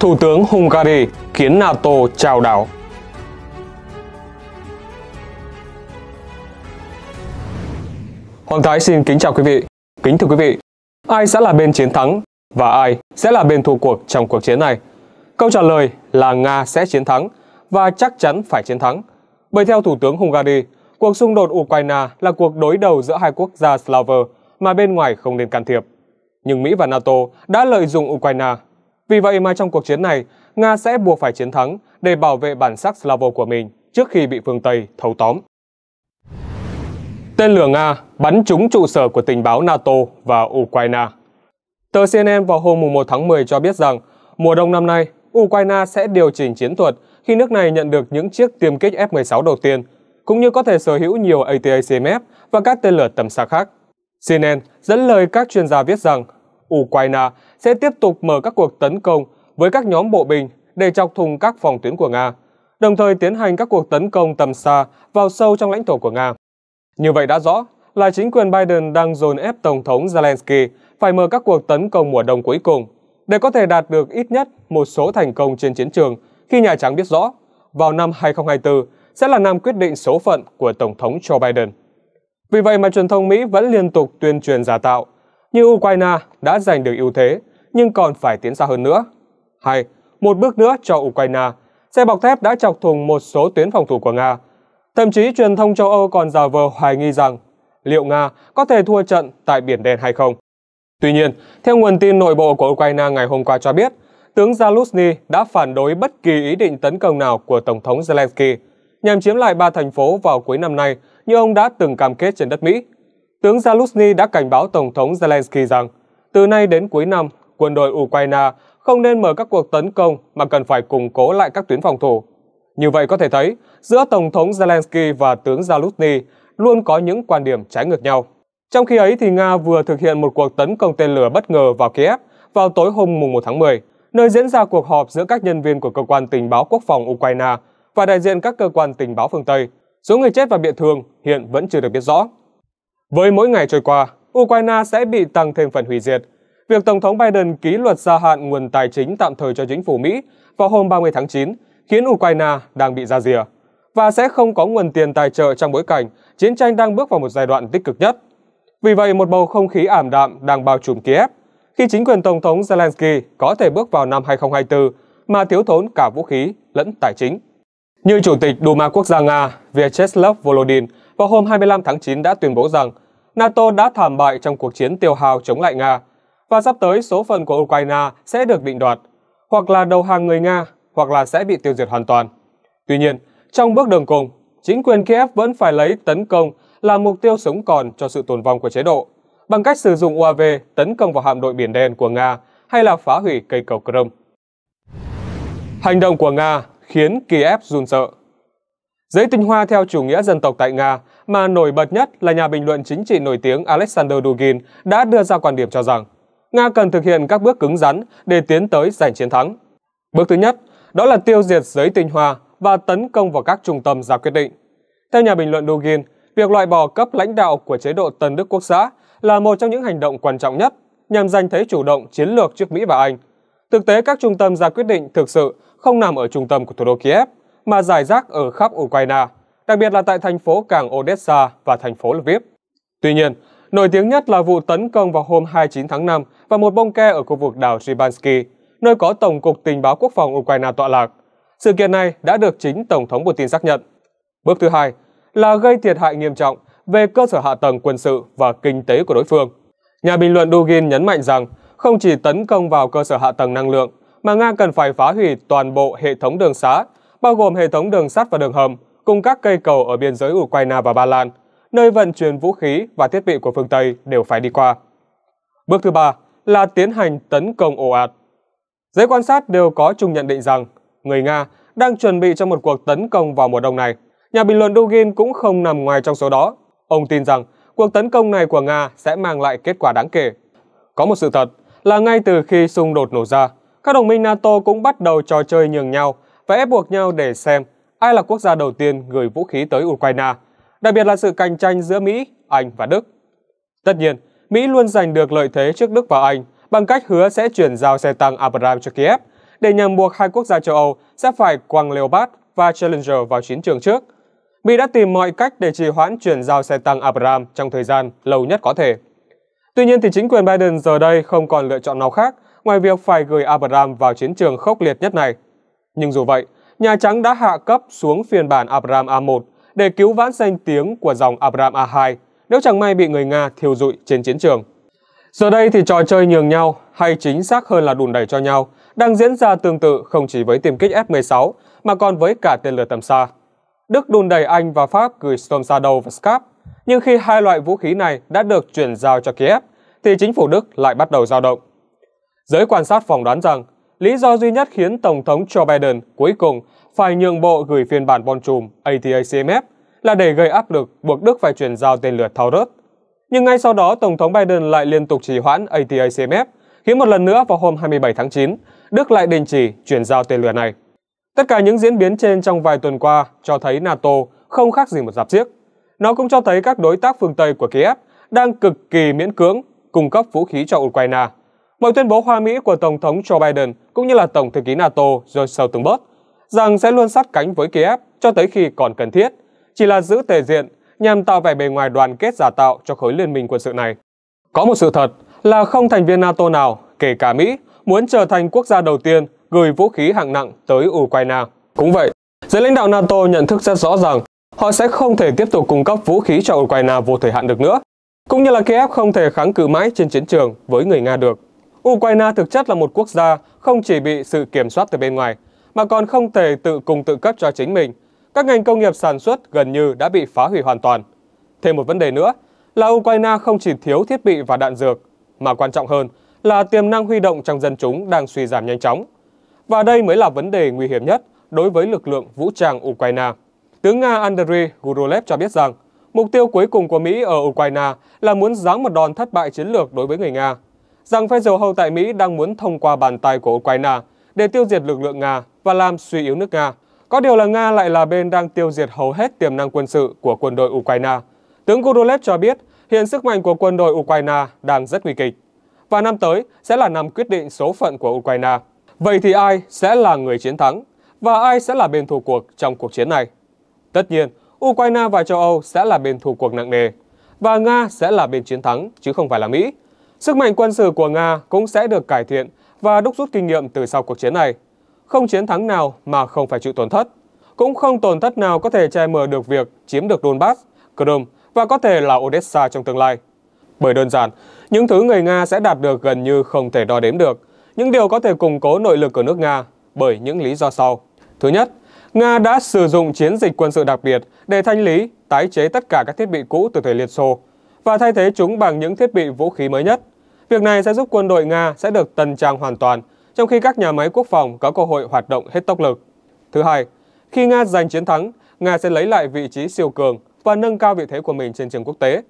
Thủ tướng Hungary khiến NATO chào đảo. Hoàng Thái xin kính chào quý vị. Kính thưa quý vị, ai sẽ là bên chiến thắng và ai sẽ là bên thua cuộc trong cuộc chiến này? Câu trả lời là Nga sẽ chiến thắng và chắc chắn phải chiến thắng. Bởi theo Thủ tướng Hungary, cuộc xung đột Ukraine là cuộc đối đầu giữa hai quốc gia Slaver mà bên ngoài không nên can thiệp. Nhưng Mỹ và NATO đã lợi dụng Ukraine vì vậy mà trong cuộc chiến này, Nga sẽ buộc phải chiến thắng để bảo vệ bản sắc Slavo của mình trước khi bị phương Tây thâu tóm. Tên lửa Nga bắn trúng trụ sở của tình báo NATO và Ukraine Tờ CNN vào hôm 1 tháng 10 cho biết rằng mùa đông năm nay, Ukraine sẽ điều chỉnh chiến thuật khi nước này nhận được những chiếc tiêm kích F-16 đầu tiên, cũng như có thể sở hữu nhiều ATACMS và các tên lửa tầm xa khác. CNN dẫn lời các chuyên gia viết rằng Ukraine sẽ tiếp tục mở các cuộc tấn công với các nhóm bộ binh để chọc thùng các phòng tuyến của Nga, đồng thời tiến hành các cuộc tấn công tầm xa vào sâu trong lãnh thổ của Nga. Như vậy đã rõ là chính quyền Biden đang dồn ép Tổng thống Zelensky phải mở các cuộc tấn công mùa đông cuối cùng để có thể đạt được ít nhất một số thành công trên chiến trường khi Nhà Trắng biết rõ vào năm 2024 sẽ là năm quyết định số phận của Tổng thống Joe Biden. Vì vậy mà truyền thông Mỹ vẫn liên tục tuyên truyền giả tạo như Ukraine đã giành được ưu thế nhưng còn phải tiến xa hơn nữa. Hay một bước nữa cho Ukraine, xe bọc thép đã chọc thùng một số tuyến phòng thủ của Nga. Thậm chí truyền thông châu Âu còn giả vờ hoài nghi rằng liệu Nga có thể thua trận tại Biển Đen hay không. Tuy nhiên, theo nguồn tin nội bộ của Ukraine ngày hôm qua cho biết, tướng Zaluzny đã phản đối bất kỳ ý định tấn công nào của Tổng thống Zelensky nhằm chiếm lại ba thành phố vào cuối năm nay như ông đã từng cam kết trên đất Mỹ tướng Zaluzny đã cảnh báo Tổng thống Zelensky rằng từ nay đến cuối năm, quân đội Ukraine không nên mở các cuộc tấn công mà cần phải củng cố lại các tuyến phòng thủ. Như vậy có thể thấy, giữa Tổng thống Zelensky và tướng Zaluzny luôn có những quan điểm trái ngược nhau. Trong khi ấy thì Nga vừa thực hiện một cuộc tấn công tên lửa bất ngờ vào Kiev vào tối hôm mùng 1 tháng 10, nơi diễn ra cuộc họp giữa các nhân viên của cơ quan tình báo quốc phòng Ukraine và đại diện các cơ quan tình báo phương Tây. Số người chết và bị thương hiện vẫn chưa được biết rõ. Với mỗi ngày trôi qua, Ukraine sẽ bị tăng thêm phần hủy diệt. Việc Tổng thống Biden ký luật gia hạn nguồn tài chính tạm thời cho chính phủ Mỹ vào hôm 30 tháng 9 khiến Ukraine đang bị ra rìa và sẽ không có nguồn tiền tài trợ trong bối cảnh chiến tranh đang bước vào một giai đoạn tích cực nhất. Vì vậy, một bầu không khí ảm đạm đang bao trùm Kiev khi chính quyền Tổng thống Zelensky có thể bước vào năm 2024 mà thiếu thốn cả vũ khí lẫn tài chính. Như Chủ tịch Duma Quốc gia Nga Vyacheslav Volodin vào hôm 25 tháng 9 đã tuyên bố rằng NATO đã thảm bại trong cuộc chiến tiêu hao chống lại Nga, và sắp tới số phận của Ukraine sẽ được định đoạt, hoặc là đầu hàng người Nga, hoặc là sẽ bị tiêu diệt hoàn toàn. Tuy nhiên, trong bước đường cùng, chính quyền Kiev vẫn phải lấy tấn công là mục tiêu sống còn cho sự tồn vong của chế độ, bằng cách sử dụng UAV tấn công vào hạm đội Biển Đen của Nga hay là phá hủy cây cầu Crimea. Hành động của Nga khiến Kiev run sợ. Giới tinh hoa theo chủ nghĩa dân tộc tại Nga mà nổi bật nhất là nhà bình luận chính trị nổi tiếng Alexander Dugin đã đưa ra quan điểm cho rằng Nga cần thực hiện các bước cứng rắn để tiến tới giành chiến thắng. Bước thứ nhất, đó là tiêu diệt giới tinh hoa và tấn công vào các trung tâm ra quyết định. Theo nhà bình luận Dugin, việc loại bỏ cấp lãnh đạo của chế độ tân đức quốc xã là một trong những hành động quan trọng nhất nhằm giành thế chủ động chiến lược trước Mỹ và Anh. Thực tế, các trung tâm ra quyết định thực sự không nằm ở trung tâm của thủ đô Kiev, mà giải rác ở khắp Ukraine, đặc biệt là tại thành phố cảng Odessa và thành phố Lviv. Tuy nhiên, nổi tiếng nhất là vụ tấn công vào hôm 29 tháng 5 và một bông ke ở khu vực đảo Shibansky, nơi có Tổng cục Tình báo Quốc phòng Ukraine tọa lạc. Sự kiện này đã được chính Tổng thống Putin xác nhận. Bước thứ hai là gây thiệt hại nghiêm trọng về cơ sở hạ tầng quân sự và kinh tế của đối phương. Nhà bình luận Dugin nhấn mạnh rằng không chỉ tấn công vào cơ sở hạ tầng năng lượng, mà Nga cần phải phá hủy toàn bộ hệ thống đường xá bao gồm hệ thống đường sắt và đường hầm, cùng các cây cầu ở biên giới Ukraine và Ba Lan, nơi vận chuyển vũ khí và thiết bị của phương Tây đều phải đi qua. Bước thứ ba là tiến hành tấn công ồ ạt. Giới quan sát đều có chung nhận định rằng người Nga đang chuẩn bị cho một cuộc tấn công vào mùa đông này. Nhà bình luận Dugin cũng không nằm ngoài trong số đó. Ông tin rằng cuộc tấn công này của Nga sẽ mang lại kết quả đáng kể. Có một sự thật là ngay từ khi xung đột nổ ra, các đồng minh NATO cũng bắt đầu trò chơi nhường nhau và ép buộc nhau để xem ai là quốc gia đầu tiên gửi vũ khí tới Ukraine, đặc biệt là sự cạnh tranh giữa Mỹ, Anh và Đức. Tất nhiên, Mỹ luôn giành được lợi thế trước Đức và Anh bằng cách hứa sẽ chuyển giao xe tăng Abrams cho Kiev để nhằm buộc hai quốc gia châu Âu sẽ phải quăng Leopard và Challenger vào chiến trường trước. Mỹ đã tìm mọi cách để trì hoãn chuyển giao xe tăng Abrams trong thời gian lâu nhất có thể. Tuy nhiên thì chính quyền Biden giờ đây không còn lựa chọn nào khác ngoài việc phải gửi Abrams vào chiến trường khốc liệt nhất này. Nhưng dù vậy, Nhà Trắng đã hạ cấp xuống phiên bản Abram A1 để cứu vãn danh tiếng của dòng Abram A2 nếu chẳng may bị người Nga thiêu rụi trên chiến trường. Giờ đây thì trò chơi nhường nhau, hay chính xác hơn là đùn đẩy cho nhau, đang diễn ra tương tự không chỉ với tiêm kích F-16 mà còn với cả tên lửa tầm xa. Đức đùn đẩy Anh và Pháp gửi Storm Shadow và Scap, nhưng khi hai loại vũ khí này đã được chuyển giao cho Kiev, thì chính phủ Đức lại bắt đầu dao động. Giới quan sát phỏng đoán rằng lý do duy nhất khiến Tổng thống Joe Biden cuối cùng phải nhượng bộ gửi phiên bản bom chùm ATACMS là để gây áp lực buộc Đức phải chuyển giao tên lửa Taurus. Nhưng ngay sau đó, Tổng thống Biden lại liên tục trì hoãn ATACMS, khiến một lần nữa vào hôm 27 tháng 9, Đức lại đình chỉ chuyển giao tên lửa này. Tất cả những diễn biến trên trong vài tuần qua cho thấy NATO không khác gì một giáp xiếc. Nó cũng cho thấy các đối tác phương Tây của Kiev đang cực kỳ miễn cưỡng cung cấp vũ khí cho Ukraine mọi tuyên bố hoa Mỹ của Tổng thống Joe Biden cũng như là Tổng thư ký NATO John Stoltenberg rằng sẽ luôn sát cánh với Kiev cho tới khi còn cần thiết, chỉ là giữ tề diện nhằm tạo vẻ bề ngoài đoàn kết giả tạo cho khối liên minh quân sự này. Có một sự thật là không thành viên NATO nào, kể cả Mỹ, muốn trở thành quốc gia đầu tiên gửi vũ khí hạng nặng tới Ukraine. Cũng vậy, giới lãnh đạo NATO nhận thức rất rõ rằng họ sẽ không thể tiếp tục cung cấp vũ khí cho Ukraine vô thời hạn được nữa, cũng như là Kiev không thể kháng cự mãi trên chiến trường với người Nga được. Ukraine thực chất là một quốc gia không chỉ bị sự kiểm soát từ bên ngoài, mà còn không thể tự cùng tự cấp cho chính mình. Các ngành công nghiệp sản xuất gần như đã bị phá hủy hoàn toàn. Thêm một vấn đề nữa là Ukraine không chỉ thiếu thiết bị và đạn dược, mà quan trọng hơn là tiềm năng huy động trong dân chúng đang suy giảm nhanh chóng. Và đây mới là vấn đề nguy hiểm nhất đối với lực lượng vũ trang Ukraine. Tướng Nga Andriy Gurolev cho biết rằng, mục tiêu cuối cùng của Mỹ ở Ukraine là muốn giáng một đòn thất bại chiến lược đối với người Nga rằng phe dầu hầu tại Mỹ đang muốn thông qua bàn tay của Ukraine để tiêu diệt lực lượng Nga và làm suy yếu nước Nga. Có điều là Nga lại là bên đang tiêu diệt hầu hết tiềm năng quân sự của quân đội Ukraine. Tướng Kudolev cho biết hiện sức mạnh của quân đội Ukraine đang rất nguy kịch. Và năm tới sẽ là năm quyết định số phận của Ukraine. Vậy thì ai sẽ là người chiến thắng? Và ai sẽ là bên thua cuộc trong cuộc chiến này? Tất nhiên, Ukraine và châu Âu sẽ là bên thua cuộc nặng nề. Và Nga sẽ là bên chiến thắng, chứ không phải là Mỹ. Sức mạnh quân sự của Nga cũng sẽ được cải thiện và đúc rút kinh nghiệm từ sau cuộc chiến này. Không chiến thắng nào mà không phải chịu tổn thất. Cũng không tổn thất nào có thể che mờ được việc chiếm được Donbass, Crimea và có thể là Odessa trong tương lai. Bởi đơn giản, những thứ người Nga sẽ đạt được gần như không thể đo đếm được. Những điều có thể củng cố nội lực của nước Nga bởi những lý do sau. Thứ nhất, Nga đã sử dụng chiến dịch quân sự đặc biệt để thanh lý, tái chế tất cả các thiết bị cũ từ thời Liên Xô, và thay thế chúng bằng những thiết bị vũ khí mới nhất. Việc này sẽ giúp quân đội Nga sẽ được tân trang hoàn toàn, trong khi các nhà máy quốc phòng có cơ hội hoạt động hết tốc lực. Thứ hai, khi Nga giành chiến thắng, Nga sẽ lấy lại vị trí siêu cường và nâng cao vị thế của mình trên trường quốc tế.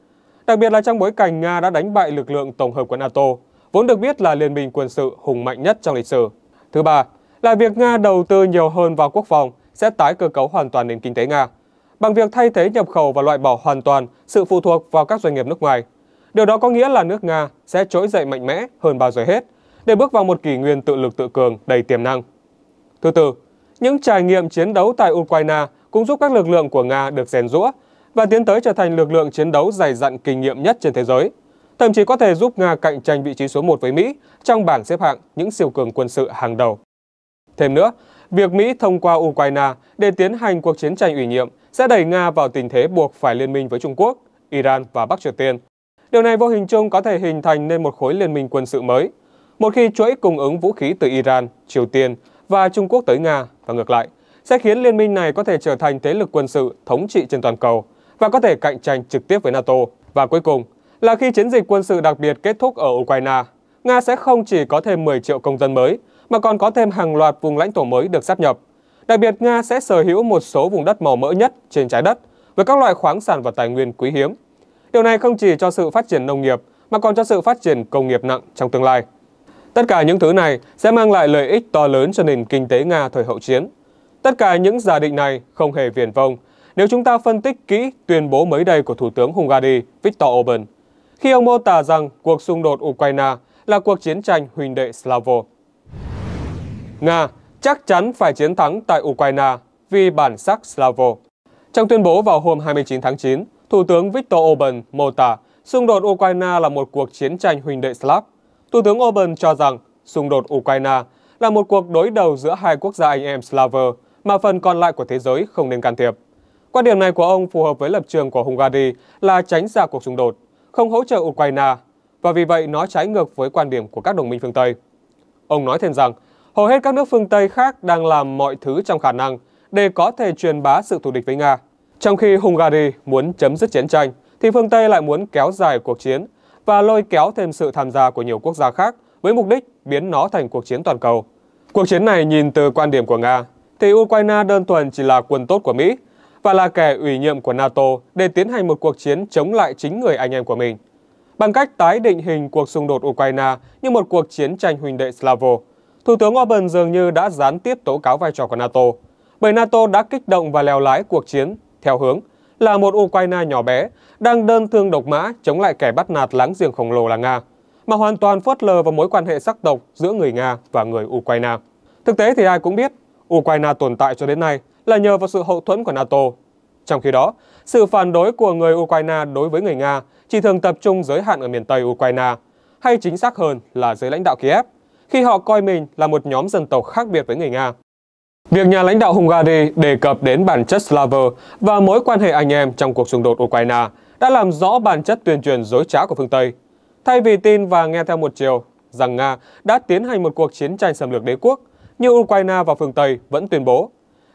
Đặc biệt là trong bối cảnh Nga đã đánh bại lực lượng tổng hợp quân NATO, vốn được biết là liên minh quân sự hùng mạnh nhất trong lịch sử. Thứ ba, là việc Nga đầu tư nhiều hơn vào quốc phòng sẽ tái cơ cấu hoàn toàn nền kinh tế Nga bằng việc thay thế nhập khẩu và loại bỏ hoàn toàn sự phụ thuộc vào các doanh nghiệp nước ngoài. Điều đó có nghĩa là nước Nga sẽ trỗi dậy mạnh mẽ hơn bao giờ hết để bước vào một kỷ nguyên tự lực tự cường đầy tiềm năng. Thứ tư, những trải nghiệm chiến đấu tại Ukraine cũng giúp các lực lượng của Nga được rèn rũa và tiến tới trở thành lực lượng chiến đấu dày dặn kinh nghiệm nhất trên thế giới, thậm chí có thể giúp Nga cạnh tranh vị trí số 1 với Mỹ trong bảng xếp hạng những siêu cường quân sự hàng đầu. Thêm nữa, việc Mỹ thông qua Ukraine để tiến hành cuộc chiến tranh ủy nhiệm sẽ đẩy Nga vào tình thế buộc phải liên minh với Trung Quốc, Iran và Bắc Triều Tiên. Điều này vô hình chung có thể hình thành nên một khối liên minh quân sự mới, một khi chuỗi cung ứng vũ khí từ Iran, Triều Tiên và Trung Quốc tới Nga và ngược lại, sẽ khiến liên minh này có thể trở thành thế lực quân sự thống trị trên toàn cầu và có thể cạnh tranh trực tiếp với NATO. Và cuối cùng là khi chiến dịch quân sự đặc biệt kết thúc ở Ukraine, Nga sẽ không chỉ có thêm 10 triệu công dân mới, mà còn có thêm hàng loạt vùng lãnh thổ mới được sáp nhập. Đặc biệt, Nga sẽ sở hữu một số vùng đất màu mỡ nhất trên trái đất với các loại khoáng sản và tài nguyên quý hiếm. Điều này không chỉ cho sự phát triển nông nghiệp mà còn cho sự phát triển công nghiệp nặng trong tương lai. Tất cả những thứ này sẽ mang lại lợi ích to lớn cho nền kinh tế Nga thời hậu chiến. Tất cả những giả định này không hề viển vông nếu chúng ta phân tích kỹ tuyên bố mới đây của Thủ tướng Hungary Viktor Orbán, khi ông mô tả rằng cuộc xung đột Ukraine là cuộc chiến tranh huỳnh đệ Slavo. Nga chắc chắn phải chiến thắng tại Ukraine vì bản sắc Slavo. Trong tuyên bố vào hôm 29 tháng 9, Thủ tướng Viktor Orbán mô tả xung đột Ukraine là một cuộc chiến tranh huỳnh đệ Slav. Thủ tướng Orbán cho rằng xung đột Ukraine là một cuộc đối đầu giữa hai quốc gia anh em Slaver mà phần còn lại của thế giới không nên can thiệp. Quan điểm này của ông phù hợp với lập trường của Hungary là tránh xa cuộc xung đột, không hỗ trợ Ukraine, và vì vậy nó trái ngược với quan điểm của các đồng minh phương Tây. Ông nói thêm rằng hầu hết các nước phương Tây khác đang làm mọi thứ trong khả năng để có thể truyền bá sự thù địch với Nga. Trong khi Hungary muốn chấm dứt chiến tranh, thì phương Tây lại muốn kéo dài cuộc chiến và lôi kéo thêm sự tham gia của nhiều quốc gia khác với mục đích biến nó thành cuộc chiến toàn cầu. Cuộc chiến này nhìn từ quan điểm của Nga, thì Ukraine đơn thuần chỉ là quân tốt của Mỹ và là kẻ ủy nhiệm của NATO để tiến hành một cuộc chiến chống lại chính người anh em của mình. Bằng cách tái định hình cuộc xung đột Ukraine như một cuộc chiến tranh huynh đệ Slavo, Thủ tướng Orbán dường như đã gián tiếp tố cáo vai trò của NATO, bởi NATO đã kích động và lèo lái cuộc chiến theo hướng là một Ukraine nhỏ bé đang đơn thương độc mã chống lại kẻ bắt nạt láng giềng khổng lồ là Nga, mà hoàn toàn phớt lờ vào mối quan hệ sắc tộc giữa người Nga và người Ukraine. Thực tế thì ai cũng biết, Ukraine tồn tại cho đến nay là nhờ vào sự hậu thuẫn của NATO. Trong khi đó, sự phản đối của người Ukraine đối với người Nga chỉ thường tập trung giới hạn ở miền Tây Ukraine, hay chính xác hơn là dưới lãnh đạo Kiev, khi họ coi mình là một nhóm dân tộc khác biệt với người Nga. Việc nhà lãnh đạo Hungary đề cập đến bản chất Slava và mối quan hệ anh em trong cuộc xung đột Ukraine đã làm rõ bản chất tuyên truyền dối trá của phương Tây. Thay vì tin và nghe theo một chiều rằng Nga đã tiến hành một cuộc chiến tranh xâm lược đế quốc, như Ukraine và phương Tây vẫn tuyên bố,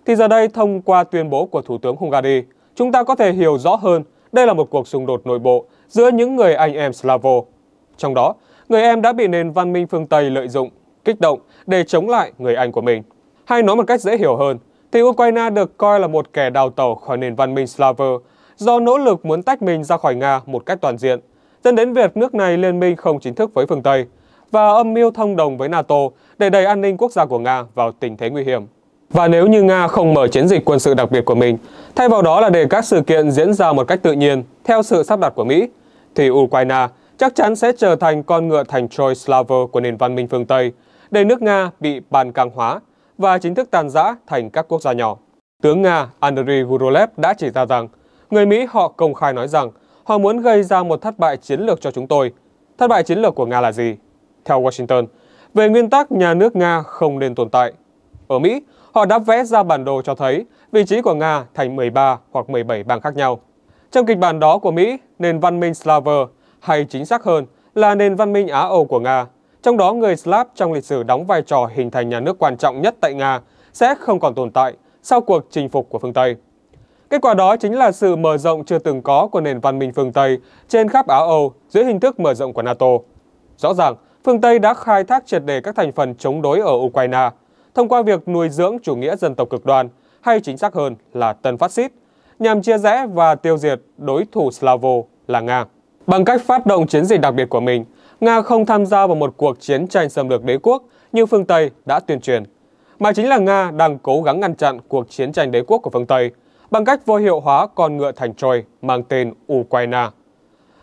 thì giờ đây thông qua tuyên bố của Thủ tướng Hungary, chúng ta có thể hiểu rõ hơn đây là một cuộc xung đột nội bộ giữa những người anh em Slavo. Trong đó, người em đã bị nền văn minh phương Tây lợi dụng, kích động để chống lại người Anh của mình. Hay nói một cách dễ hiểu hơn, thì Ukraine được coi là một kẻ đào tẩu khỏi nền văn minh Slaver do nỗ lực muốn tách mình ra khỏi Nga một cách toàn diện, dẫn đến việc nước này liên minh không chính thức với phương Tây và âm mưu thông đồng với NATO để đẩy an ninh quốc gia của Nga vào tình thế nguy hiểm. Và nếu như Nga không mở chiến dịch quân sự đặc biệt của mình, thay vào đó là để các sự kiện diễn ra một cách tự nhiên theo sự sắp đặt của Mỹ, thì Ukraine chắc chắn sẽ trở thành con ngựa thành Troy Slaver của nền văn minh phương Tây, để nước Nga bị bàn càng hóa và chính thức tàn rã thành các quốc gia nhỏ. Tướng Nga Andriy Gurolev đã chỉ ra rằng, người Mỹ họ công khai nói rằng họ muốn gây ra một thất bại chiến lược cho chúng tôi. Thất bại chiến lược của Nga là gì? Theo Washington, về nguyên tắc nhà nước Nga không nên tồn tại. Ở Mỹ, họ đã vẽ ra bản đồ cho thấy vị trí của Nga thành 13 hoặc 17 bang khác nhau. Trong kịch bản đó của Mỹ, nền văn minh Slaver hay chính xác hơn là nền văn minh Á-Âu của Nga, trong đó người Slav trong lịch sử đóng vai trò hình thành nhà nước quan trọng nhất tại Nga sẽ không còn tồn tại sau cuộc chinh phục của phương Tây. Kết quả đó chính là sự mở rộng chưa từng có của nền văn minh phương Tây trên khắp Á-Âu dưới hình thức mở rộng của NATO. Rõ ràng, phương Tây đã khai thác triệt đề các thành phần chống đối ở Ukraine thông qua việc nuôi dưỡng chủ nghĩa dân tộc cực đoan, hay chính xác hơn là tân phát xít, nhằm chia rẽ và tiêu diệt đối thủ Slavo là Nga. Bằng cách phát động chiến dịch đặc biệt của mình, Nga không tham gia vào một cuộc chiến tranh xâm lược đế quốc như phương Tây đã tuyên truyền, mà chính là Nga đang cố gắng ngăn chặn cuộc chiến tranh đế quốc của phương Tây bằng cách vô hiệu hóa con ngựa thành trôi mang tên Ukraine.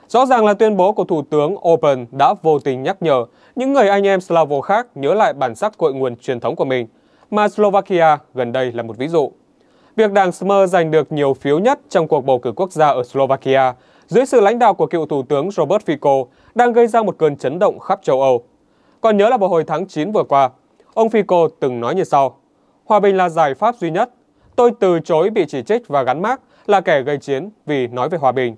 Rõ ràng là tuyên bố của Thủ tướng Orbán đã vô tình nhắc nhở những người anh em Slavo khác nhớ lại bản sắc cội nguồn truyền thống của mình, mà Slovakia gần đây là một ví dụ. Việc đảng Smer giành được nhiều phiếu nhất trong cuộc bầu cử quốc gia ở Slovakia dưới sự lãnh đạo của cựu Thủ tướng Robert Fico đang gây ra một cơn chấn động khắp châu Âu. Còn nhớ là vào hồi tháng 9 vừa qua, ông Fico từng nói như sau, Hòa bình là giải pháp duy nhất. Tôi từ chối bị chỉ trích và gắn mác là kẻ gây chiến vì nói về hòa bình.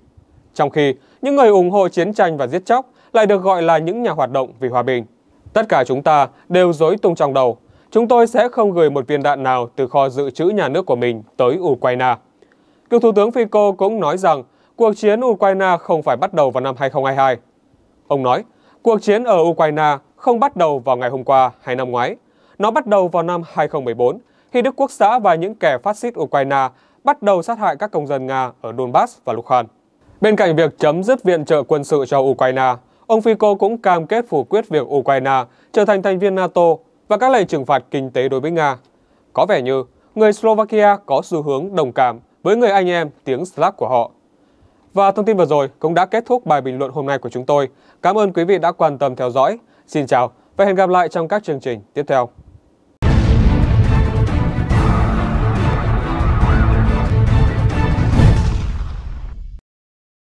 Trong khi, những người ủng hộ chiến tranh và giết chóc lại được gọi là những nhà hoạt động vì hòa bình. Tất cả chúng ta đều dối tung trong đầu. Chúng tôi sẽ không gửi một viên đạn nào từ kho dự trữ nhà nước của mình tới Ukraine. Cựu Thủ tướng Fico cũng nói rằng cuộc chiến Ukraine không phải bắt đầu vào năm 2022. Ông nói, cuộc chiến ở Ukraine không bắt đầu vào ngày hôm qua hay năm ngoái. Nó bắt đầu vào năm 2014, khi Đức Quốc xã và những kẻ phát xít Ukraine bắt đầu sát hại các công dân Nga ở Donbass và Luhansk. Bên cạnh việc chấm dứt viện trợ quân sự cho Ukraine, ông Fico cũng cam kết phủ quyết việc Ukraine trở thành thành viên NATO và các lệnh trừng phạt kinh tế đối với Nga. Có vẻ như người Slovakia có xu hướng đồng cảm với người anh em tiếng Slav của họ và thông tin vừa rồi cũng đã kết thúc bài bình luận hôm nay của chúng tôi. Cảm ơn quý vị đã quan tâm theo dõi. Xin chào và hẹn gặp lại trong các chương trình tiếp theo.